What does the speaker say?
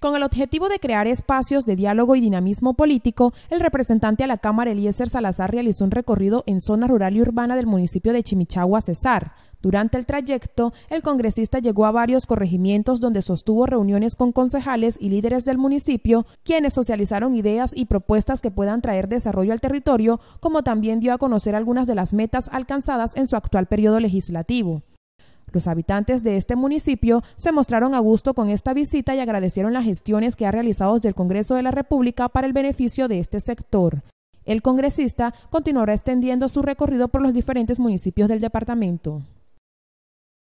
Con el objetivo de crear espacios de diálogo y dinamismo político, el representante a la Cámara Eliezer Salazar realizó un recorrido en zona rural y urbana del municipio de Chimichagua, Cesar. Durante el trayecto, el congresista llegó a varios corregimientos donde sostuvo reuniones con concejales y líderes del municipio, quienes socializaron ideas y propuestas que puedan traer desarrollo al territorio, como también dio a conocer algunas de las metas alcanzadas en su actual periodo legislativo. Los habitantes de este municipio se mostraron a gusto con esta visita y agradecieron las gestiones que ha realizado desde el Congreso de la República para el beneficio de este sector. El congresista continuará extendiendo su recorrido por los diferentes municipios del departamento.